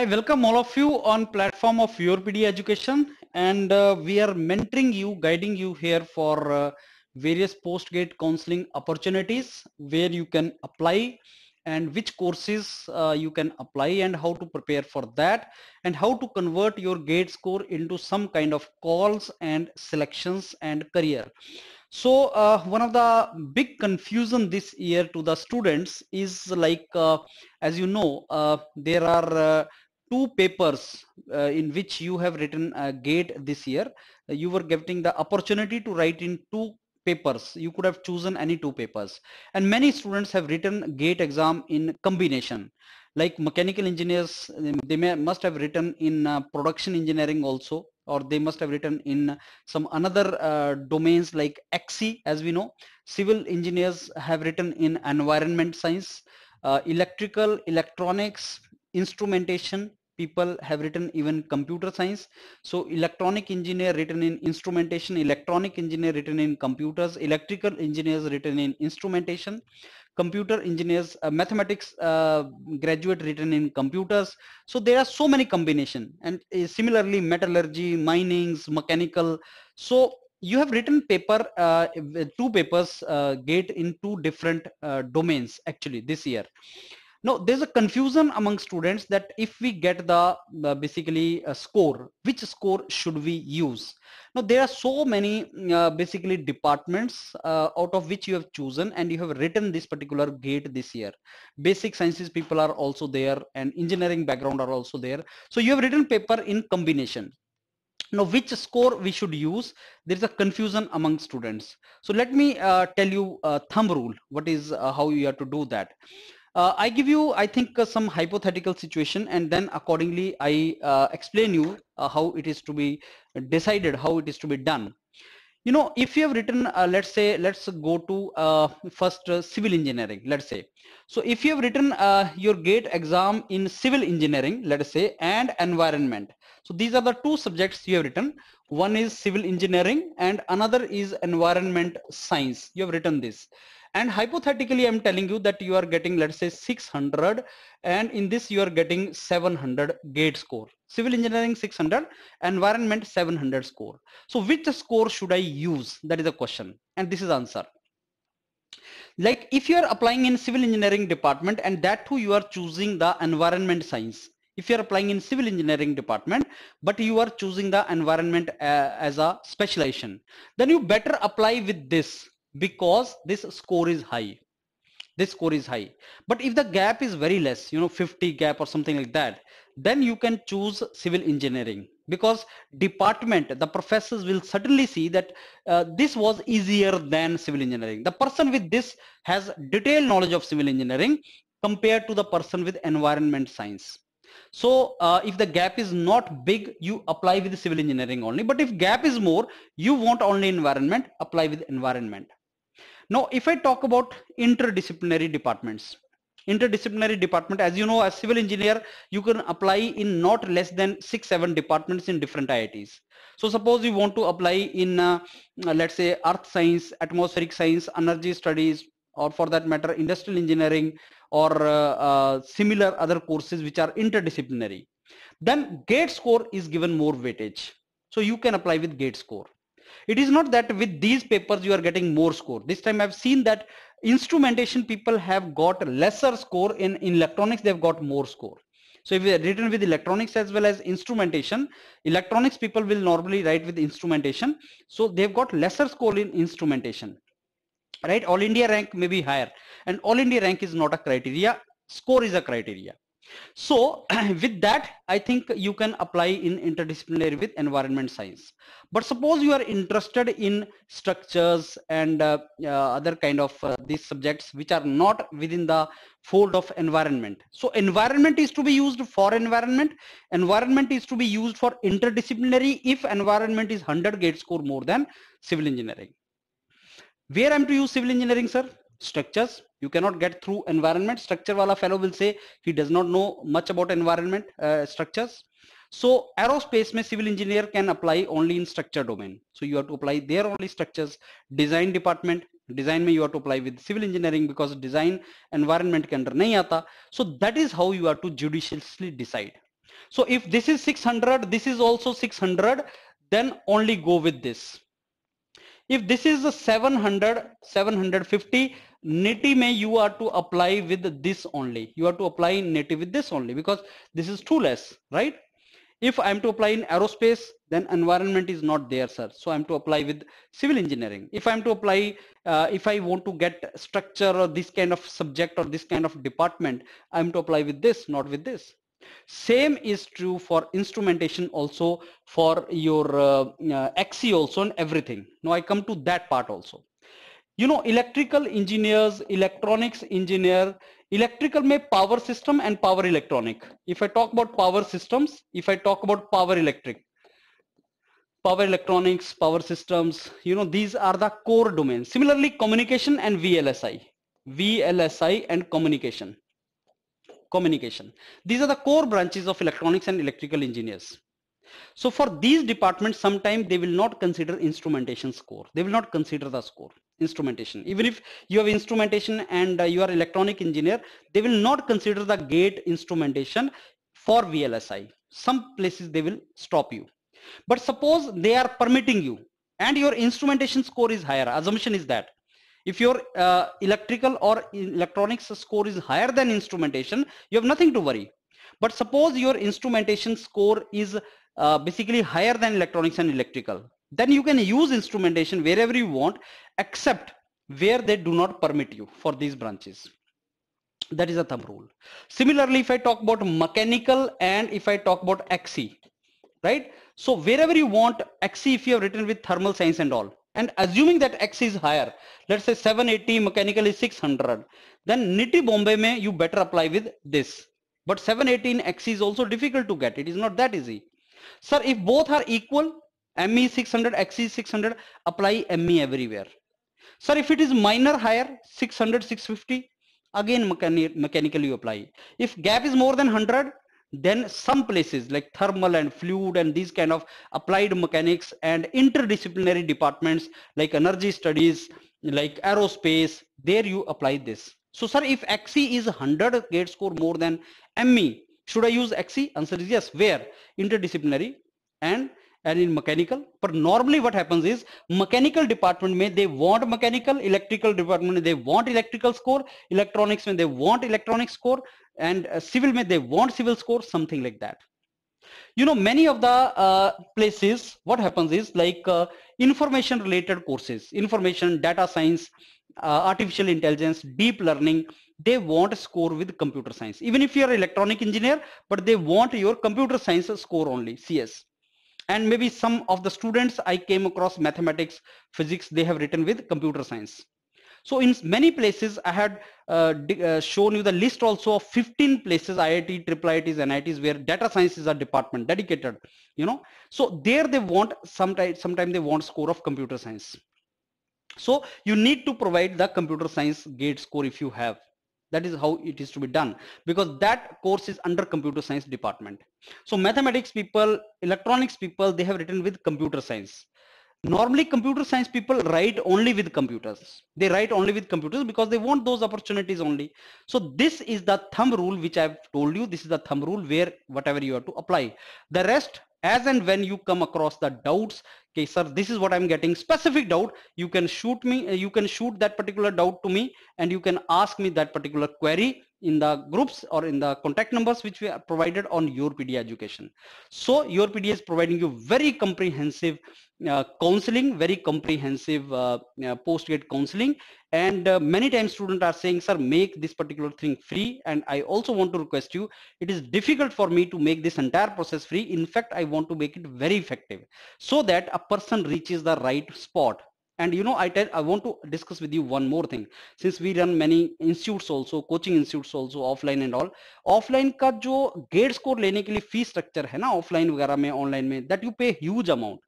I welcome all of you on platform of YourPD Education and uh, we are mentoring you, guiding you here for uh, various post-gate counseling opportunities where you can apply and which courses uh, you can apply and how to prepare for that and how to convert your gate score into some kind of calls and selections and career. So uh, one of the big confusion this year to the students is like, uh, as you know, uh, there are uh, two papers uh, in which you have written a gate this year uh, you were getting the opportunity to write in two papers you could have chosen any two papers and many students have written gate exam in combination like mechanical engineers they may, must have written in uh, production engineering also or they must have written in some another uh, domains like XE as we know civil engineers have written in environment science uh, electrical electronics instrumentation people have written even computer science so electronic engineer written in instrumentation electronic engineer written in computers electrical engineers written in instrumentation computer engineers uh, mathematics uh, graduate written in computers so there are so many combination and uh, similarly metallurgy minings mechanical so you have written paper uh, two papers uh, gate in two different uh, domains actually this year now there's a confusion among students that if we get the uh, basically a uh, score, which score should we use? Now there are so many uh, basically departments uh, out of which you have chosen and you have written this particular gate this year. Basic sciences people are also there and engineering background are also there. So you have written paper in combination. Now which score we should use, there is a confusion among students. So let me uh, tell you a thumb rule, what is how you have to do that. Uh, I give you, I think, uh, some hypothetical situation and then accordingly I uh, explain you uh, how it is to be decided, how it is to be done. You know, if you have written, uh, let's say, let's go to uh, first civil engineering, let's say. So if you have written your gate exam in civil engineering, let's say, and environment. So these are the two subjects you have written. One is civil engineering and another is environment science. You have written this and hypothetically i'm telling you that you are getting let's say 600 and in this you are getting 700 gate score civil engineering 600 environment 700 score so which score should i use that is a question and this is answer like if you are applying in civil engineering department and that too you are choosing the environment science if you are applying in civil engineering department but you are choosing the environment uh, as a specialization then you better apply with this because this score is high this score is high but if the gap is very less you know 50 gap or something like that then you can choose civil engineering because department the professors will certainly see that uh, this was easier than civil engineering the person with this has detailed knowledge of civil engineering compared to the person with environment science so uh, if the gap is not big you apply with civil engineering only but if gap is more you want only environment apply with environment now, if I talk about interdisciplinary departments, interdisciplinary department, as you know, as civil engineer, you can apply in not less than six, seven departments in different IITs. So suppose you want to apply in, uh, uh, let's say, earth science, atmospheric science, energy studies, or for that matter, industrial engineering, or uh, uh, similar other courses which are interdisciplinary. Then GATE score is given more weightage. So you can apply with GATE score. It is not that with these papers you are getting more score. This time I've seen that instrumentation people have got lesser score in, in electronics they've got more score. So if you are written with electronics as well as instrumentation, electronics people will normally write with instrumentation. So they've got lesser score in instrumentation, right? All India rank may be higher and all India rank is not a criteria. Score is a criteria. So with that, I think you can apply in interdisciplinary with environment science. But suppose you are interested in structures and uh, uh, other kind of uh, these subjects which are not within the fold of environment. So environment is to be used for environment. Environment is to be used for interdisciplinary if environment is 100 gate score more than civil engineering. Where I'm to use civil engineering, sir? structures you cannot get through environment structure wala fellow will say he does not know much about environment uh, structures so aerospace may civil engineer can apply only in structure domain so you have to apply there only structures design department design may you have to apply with civil engineering because design environment can't nahi aata so that is how you have to judiciously decide so if this is 600 this is also 600 then only go with this if this is a 700 750 nitty may you are to apply with this only you are to apply nitty with this only because this is too less right if i'm to apply in aerospace then environment is not there sir so i'm to apply with civil engineering if i'm to apply uh, if i want to get structure or this kind of subject or this kind of department i'm to apply with this not with this same is true for instrumentation also for your uh, uh, also and everything. Now I come to that part also. You know electrical engineers, electronics engineer, electrical may power system and power electronic. If I talk about power systems, if I talk about power electric, power electronics, power systems, you know these are the core domains. Similarly communication and VLSI, VLSI and communication communication. These are the core branches of electronics and electrical engineers. So for these departments, sometimes they will not consider instrumentation score. They will not consider the score, instrumentation. Even if you have instrumentation and uh, you are electronic engineer, they will not consider the gate instrumentation for VLSI. Some places they will stop you. But suppose they are permitting you and your instrumentation score is higher. Assumption is that if your uh, electrical or electronics score is higher than instrumentation, you have nothing to worry. But suppose your instrumentation score is uh, basically higher than electronics and electrical, then you can use instrumentation wherever you want, except where they do not permit you for these branches. That is a thumb rule. Similarly, if I talk about mechanical and if I talk about XE, right? So wherever you want XE, if you have written with thermal science and all, and assuming that X is higher, let's say 780 mechanical is 600, then nitty Bombay may you better apply with this. But 718 X is also difficult to get. It is not that easy. Sir, if both are equal, ME 600, XE 600, apply ME everywhere. Sir, if it is minor higher, 600, 650, again mechanical mechanically you apply. If gap is more than 100, then some places like thermal and fluid and these kind of applied mechanics and interdisciplinary departments like energy studies like aerospace there you apply this so sir if xe is 100 gate score more than me should i use xe answer is yes where interdisciplinary and and in mechanical but normally what happens is mechanical department may they want mechanical electrical department they want electrical score electronics when they want electronic score and uh, civil may they want civil score something like that you know many of the uh, places what happens is like uh, information related courses information data science uh, artificial intelligence deep learning they want a score with computer science even if you are electronic engineer but they want your computer science score only cs and maybe some of the students i came across mathematics physics they have written with computer science so in many places, I had uh, uh, shown you the list also of 15 places, IIT, IIITs, NITs, where data science is a department dedicated, you know. So there they want, sometimes, sometimes they want score of computer science. So you need to provide the computer science gate score if you have. That is how it is to be done because that course is under computer science department. So mathematics people, electronics people, they have written with computer science normally computer science people write only with computers they write only with computers because they want those opportunities only so this is the thumb rule which i've told you this is the thumb rule where whatever you have to apply the rest as and when you come across the doubts okay sir this is what i'm getting specific doubt you can shoot me you can shoot that particular doubt to me and you can ask me that particular query in the groups or in the contact numbers which we are provided on your PD education. So your PD is providing you very comprehensive uh, counseling, very comprehensive uh, uh, post counseling and uh, many times students are saying sir make this particular thing free and I also want to request you it is difficult for me to make this entire process free in fact I want to make it very effective so that a person reaches the right spot and you know I, tell, I want to discuss with you one more thing since we run many institutes also coaching institutes also offline and all offline का जो gate score लेने के लिए fee structure है ना offline वगैरह में online में that you pay huge amount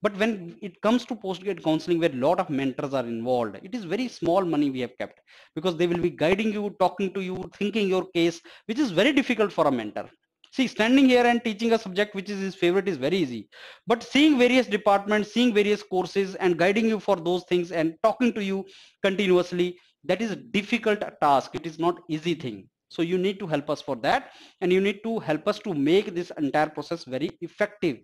but when it comes to postgrad counseling where a lot of mentors are involved it is very small money we have kept because they will be guiding you talking to you thinking your case which is very difficult for a mentor See, standing here and teaching a subject which is his favorite is very easy. But seeing various departments, seeing various courses and guiding you for those things and talking to you continuously, that is a difficult task. It is not easy thing. So you need to help us for that and you need to help us to make this entire process very effective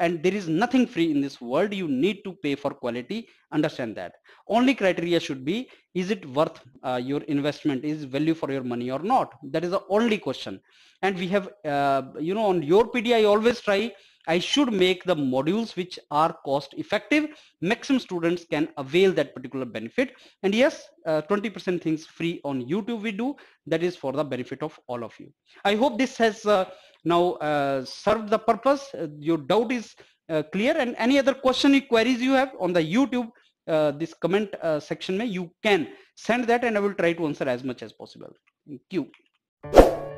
and there is nothing free in this world you need to pay for quality understand that only criteria should be is it worth uh, your investment is value for your money or not that is the only question and we have uh, you know on your pd i always try i should make the modules which are cost effective maximum students can avail that particular benefit and yes 20% uh, things free on youtube we do that is for the benefit of all of you i hope this has uh, now uh, served the purpose uh, your doubt is uh, clear and any other question queries you have on the youtube uh, this comment section may you can send that and i will try to answer as much as possible thank you